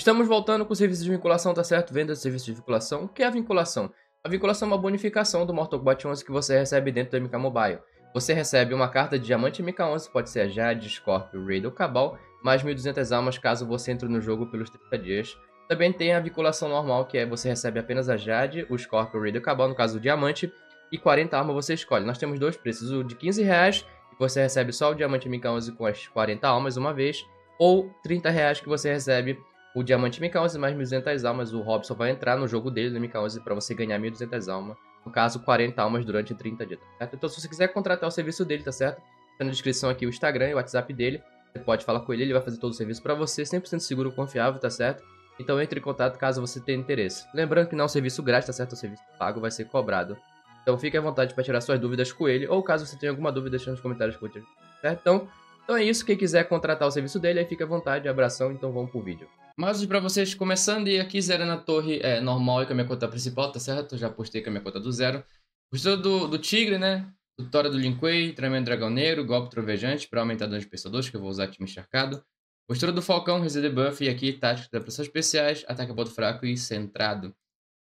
Estamos voltando com o serviço de vinculação, tá certo? Venda de serviço de vinculação. O que é a vinculação? A vinculação é uma bonificação do Mortal Kombat 11 que você recebe dentro do MK Mobile. Você recebe uma carta de diamante MK11, pode ser a Jade, Scorpio, Raid ou Cabal, mais 1.200 almas caso você entre no jogo pelos 30 dias. Também tem a vinculação normal, que é você recebe apenas a Jade, o Scorpio, o Raid ou Cabal, no caso o diamante, e 40 armas você escolhe. Nós temos dois preços, o de 15 reais, que você recebe só o diamante MK11 com as 40 almas uma vez, ou 30 reais que você recebe o diamante MK11 mais 1.200 almas, o Robson vai entrar no jogo dele no MK11 para você ganhar 1.200 almas. No caso, 40 almas durante 30 dias, tá certo? Então, se você quiser contratar o serviço dele, tá certo? Tá na descrição aqui o Instagram e o WhatsApp dele. Você pode falar com ele, ele vai fazer todo o serviço para você, 100% seguro, confiável, tá certo? Então entre em contato caso você tenha interesse. Lembrando que não é um serviço grátis, tá certo? O serviço pago vai ser cobrado. Então fique à vontade para tirar suas dúvidas com ele, ou caso você tenha alguma dúvida, deixa nos comentários que eu tá Certo? Então, então é isso. Quem quiser contratar o serviço dele, aí fica à vontade. Abração, então vamos pro vídeo. Mas para vocês começando e aqui zero na torre é, normal e com a minha conta principal, tá certo? já postei com a minha conta do zero. Gostou do, do tigre, né? Vitória do Lin Kuei, treinamento dragoneiro, golpe trovejante para aumentar dano de pensadores, que eu vou usar aqui encharcado. Postura do Falcão, Resident Buff e aqui tática da pressões especiais, ataque a ponto fraco e centrado.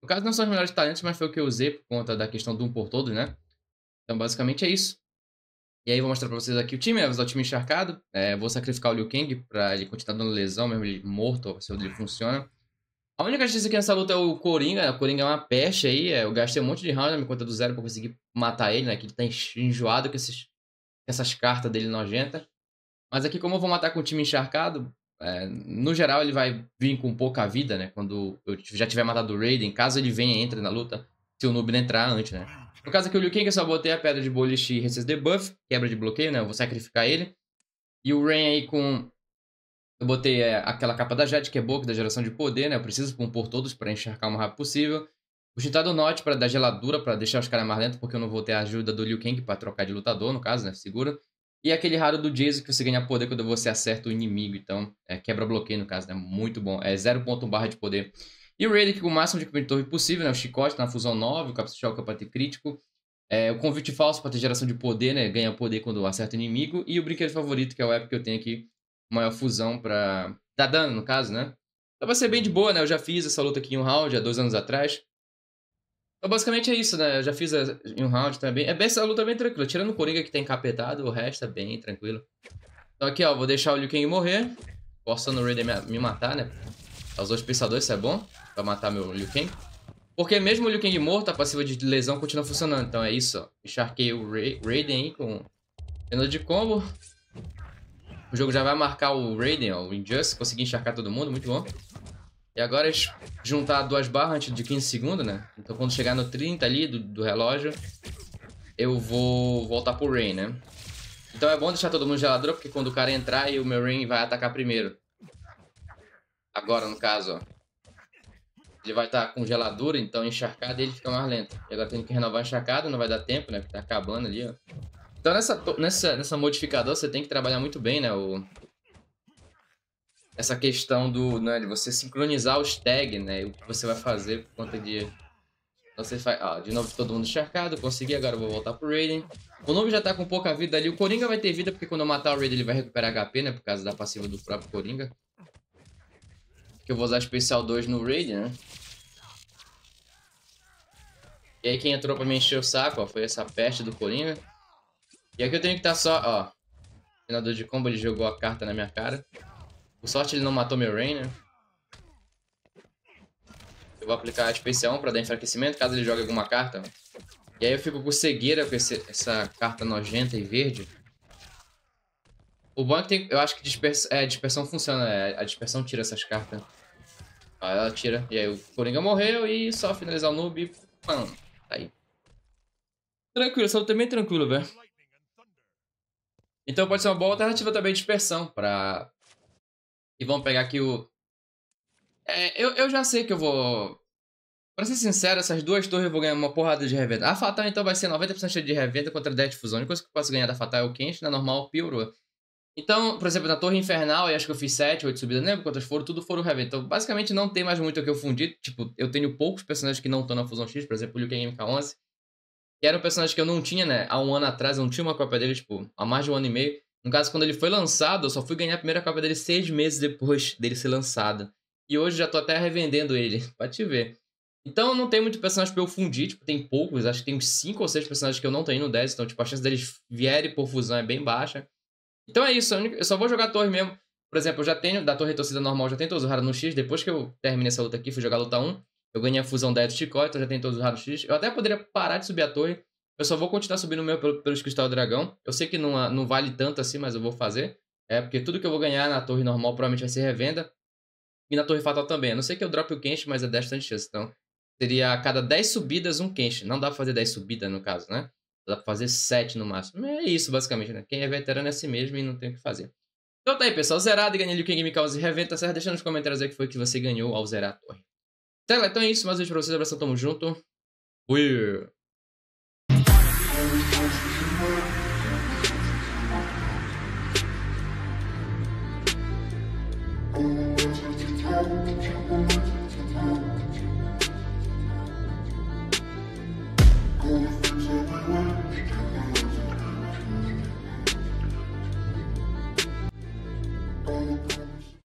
No caso não são os melhores talentos, mas foi o que eu usei por conta da questão do um por todos né? Então basicamente é isso. E aí vou mostrar pra vocês aqui o time, avisar é, o time encharcado. É, vou sacrificar o Liu Kang pra ele continuar dando lesão, mesmo ele morto, se ele funciona. A única chance aqui nessa luta é o Coringa. Né? O Coringa é uma peste aí. É, eu gastei um monte de round na minha conta do zero pra conseguir matar ele, né? Que ele tá enjoado com, esses, com essas cartas dele nojenta. Mas aqui, como eu vou matar com o time encharcado, é, no geral ele vai vir com pouca vida, né? Quando eu já tiver matado o Raiden, caso ele venha e entre na luta, se o não entrar antes, né? No caso aqui, o Liu Kang eu só botei a Pedra de Boliche e Resist Debuff, quebra de bloqueio, né? Eu vou sacrificar ele. E o Ren aí com... Eu botei é, aquela capa da Jade, que é boa, que é da geração de poder, né? Eu preciso compor todos para enxergar o mais rápido possível. O Chitado Norte para dar geladura, para deixar os caras mais lentos, porque eu não vou ter a ajuda do Liu Kang para trocar de lutador, no caso, né? Segura. E aquele raro do Jason que você ganha poder quando você acerta o inimigo. Então, é, quebra bloqueio, no caso, né? Muito bom. É 0.1 barra de poder. E o Redick com o máximo de cobertor possível, né? O chicote tá na fusão 9, o capsuchal que é para ter crítico. É, o convite falso para ter geração de poder, né? Ganha poder quando acerta inimigo. E o brinquedo favorito, que é o app que eu tenho aqui, maior fusão para dar dano, no caso, né? Então vai ser bem de boa, né? Eu já fiz essa luta aqui em um round há dois anos atrás. Então basicamente é isso, né? Eu já fiz em um round também. Então é, é bem essa luta é bem tranquila. Tirando o Coringa que tá encapetado, o resto é bem tranquilo. Então aqui, ó, vou deixar o Liu Kang morrer. Forçando o Raiden me matar, né? Aos dois pensadores, isso é bom. Pra matar meu Liu Kang. Porque mesmo o Liu Kang morto, a passiva de lesão continua funcionando. Então é isso, ó. Encharquei o Raiden aí com pena de combo. O jogo já vai marcar o Raiden, ó, o Injustice. Consegui encharcar todo mundo, muito bom. E agora juntar duas barras antes de 15 segundos, né? Então quando chegar no 30 ali do, do relógio, eu vou voltar pro Rain, né? Então é bom deixar todo mundo gelador, porque quando o cara entrar, o meu Rain vai atacar primeiro. Agora, no caso, ó. Ele vai estar tá com geladura, então encharcado ele fica mais lento. Ele tem que renovar encharcada, não vai dar tempo, né? Porque tá acabando ali, ó. Então nessa, nessa, nessa modificador você tem que trabalhar muito bem, né? O, essa questão do, né, de você sincronizar os tags, né? O que você vai fazer por conta de... Você faz, ó, de novo todo mundo encharcado, consegui, agora eu vou voltar pro Raiden. O Novo já tá com pouca vida ali, o Coringa vai ter vida, porque quando eu matar o Raiden ele vai recuperar HP, né? Por causa da passiva do próprio Coringa eu vou usar especial 2 no raid, né? E aí quem entrou pra me encher o saco, ó, foi essa peste do Colina. E aqui eu tenho que estar tá só, ó. Treinador de combo, ele jogou a carta na minha cara. Por sorte ele não matou meu Rain, né? Eu vou aplicar a especial 1 pra dar enfraquecimento, caso ele jogue alguma carta. E aí eu fico com cegueira com esse, essa carta nojenta e verde. O bom é que tem, eu acho que dispers, é, a dispersão funciona, é, a dispersão tira essas cartas. Aí ela tira, e aí o Coringa morreu e só finalizar o noob e pam, tá aí. Tranquilo, essa luta é bem tranquila, velho. Então pode ser uma boa alternativa também dispersão pra... E vamos pegar aqui o... É, eu, eu já sei que eu vou... Pra ser sincero, essas duas torres eu vou ganhar uma porrada de revenda. A Fatal então vai ser 90% de revenda contra 10 de fusão. A única coisa que eu posso ganhar da Fatal é o quente, na normal, piorou. Então, por exemplo, na Torre Infernal, eu acho que eu fiz 7, 8 subidas, não lembro quantas foram, tudo foram revendo Então, basicamente, não tem mais muito o que eu fundir. Tipo, eu tenho poucos personagens que não estão na Fusão X, por exemplo, o Liu Kang MK11, que era um personagem que eu não tinha, né, há um ano atrás, eu não tinha uma cópia dele, tipo, há mais de um ano e meio. No caso, quando ele foi lançado, eu só fui ganhar a primeira cópia dele seis meses depois dele ser lançado. E hoje já tô até revendendo ele, pra te ver. Então não tem muito personagem pra eu fundir, tipo, tem poucos, acho que tem uns 5 ou 6 personagens que eu não tenho no 10, então, tipo, a chance deles vierem por fusão é bem baixa. Então é isso, eu só vou jogar a torre mesmo. Por exemplo, eu já tenho, da torre torcida normal, já tenho todos os raros no X. Depois que eu terminei essa luta aqui, fui jogar a luta 1. Eu ganhei a fusão 10 do Chicote, então já tenho todos os raros X. Eu até poderia parar de subir a torre. Eu só vou continuar subindo o meu pelo, pelos Cristal Dragão. Eu sei que não, ah, não vale tanto assim, mas eu vou fazer. É, porque tudo que eu vou ganhar na torre normal provavelmente vai ser revenda. E na torre fatal também. A não sei que eu drop o Kenshi, mas é 10 chance. Então, seria a cada 10 subidas um Kenshi. Não dá pra fazer 10 subidas, no caso, né? Dá pra fazer sete no máximo. É isso, basicamente, né? Quem é veterano é assim mesmo e não tem o que fazer. Então tá aí, pessoal. Zerado, ganhei o King Me Cause e Reventa, certo? Deixa nos comentários aí que foi que você ganhou ao zerar a torre. Então, então é isso. Mais um vídeo pra vocês. Abração, tamo junto. Fui! Thank